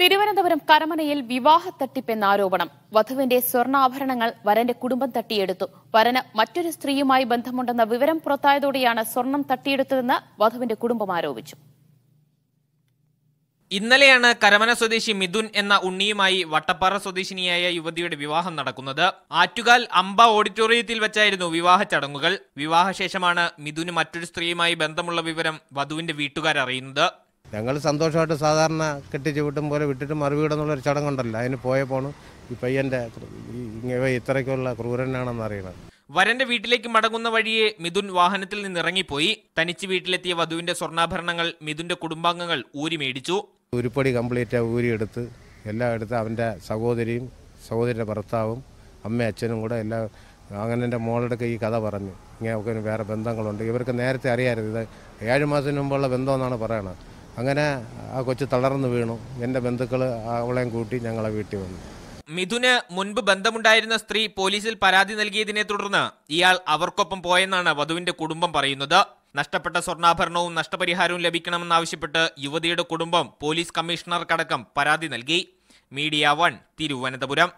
തിരുവനന്തപുരം കരമനയിൽ വിവാഹ തട്ടിപ്പെന്ന ആരോപണം വധുവിന്റെ സ്വർണ്ണാഭരണങ്ങൾ വരന്റെ കുടുംബം തട്ടിയെടുത്തു വരന് മറ്റൊരു സ്ത്രീയുമായി ബന്ധമുണ്ടെന്ന വിവരം പുറത്തായതോടെയാണ് സ്വർണം തട്ടിയെടുത്തതെന്ന് വധുവിന്റെ കുടുംബം ആരോപിച്ചു ഇന്നലെയാണ് കരമന സ്വദേശി മിഥുൻ എന്ന ഉണ്ണിയുമായി വട്ടപ്പാറ സ്വദേശിനിയായ യുവതിയുടെ വിവാഹം നടക്കുന്നത് ആറ്റുകാൽ അമ്പ ഓഡിറ്റോറിയത്തിൽ വെച്ചായിരുന്നു വിവാഹ ചടങ്ങുകൾ വിവാഹശേഷമാണ് മിഥുന് മറ്റൊരു സ്ത്രീയുമായി ബന്ധമുള്ള വിവരം വധുവിന്റെ വീട്ടുകാരറിയുന്നത് ഞങ്ങൾ സന്തോഷമായിട്ട് സാധാരണ കെട്ടിച്ച് വിട്ടും പോലെ വിട്ടിട്ട് മറുപീടെന്നുള്ളൊരു ചടങ്ങുണ്ടല്ലോ അതിന് പോണു ഈ പയ്യൻ്റെ ഇത്രയ്ക്കുള്ള ക്രൂരനാണെന്ന് അറിയണം വരന്റെ വീട്ടിലേക്ക് മടങ്ങുന്ന വഴിയെ മിഥുൻ വാഹനത്തിൽ നിന്ന് ഇറങ്ങിപ്പോയി തനിച്ച് വീട്ടിലെത്തിയ വധുവിന്റെ സ്വർണ്ണാഭരണങ്ങൾ മിഥുന്റെ കുടുംബാംഗങ്ങൾ ഊരി മേടിച്ചു ഉരുപ്പടി കംപ്ലീറ്റ് ഊരി എടുത്ത് എല്ലാം എടുത്ത് അവൻ്റെ സഹോദരിയും സഹോദരിയുടെ ഭർത്താവും അമ്മ അച്ഛനും കൂടെ എല്ലാം അങ്ങനെ മോളുടെ ഈ കഥ പറഞ്ഞു ഇങ്ങനെ വേറെ ബന്ധങ്ങളുണ്ട് ഇവർക്ക് നേരത്തെ അറിയാറ് ഇത് ഏഴ് മാസത്തിന് മുമ്പുള്ള ബന്ധമെന്നാണ് പറയണത് അങ്ങനെ ആ കൊച്ച് തളർന്നു വീണു എന്റെ ബന്ധുക്കൾ അവളെയും കൂട്ടി ഞങ്ങളെ വീട്ടിൽ വന്നു മിഥുന് മുൻപ് ബന്ധമുണ്ടായിരുന്ന സ്ത്രീ പോലീസിൽ പരാതി നൽകിയതിനെ തുടർന്ന് ഇയാൾ അവർക്കൊപ്പം പോയെന്നാണ് വധുവിന്റെ കുടുംബം പറയുന്നത് നഷ്ടപ്പെട്ട സ്വർണ്ണാഭരണവും നഷ്ടപരിഹാരവും ലഭിക്കണമെന്നാവശ്യപ്പെട്ട് യുവതിയുടെ കുടുംബം പോലീസ് കമ്മീഷണർക്കടക്കം പരാതി നൽകി മീഡിയ വൺ തിരുവനന്തപുരം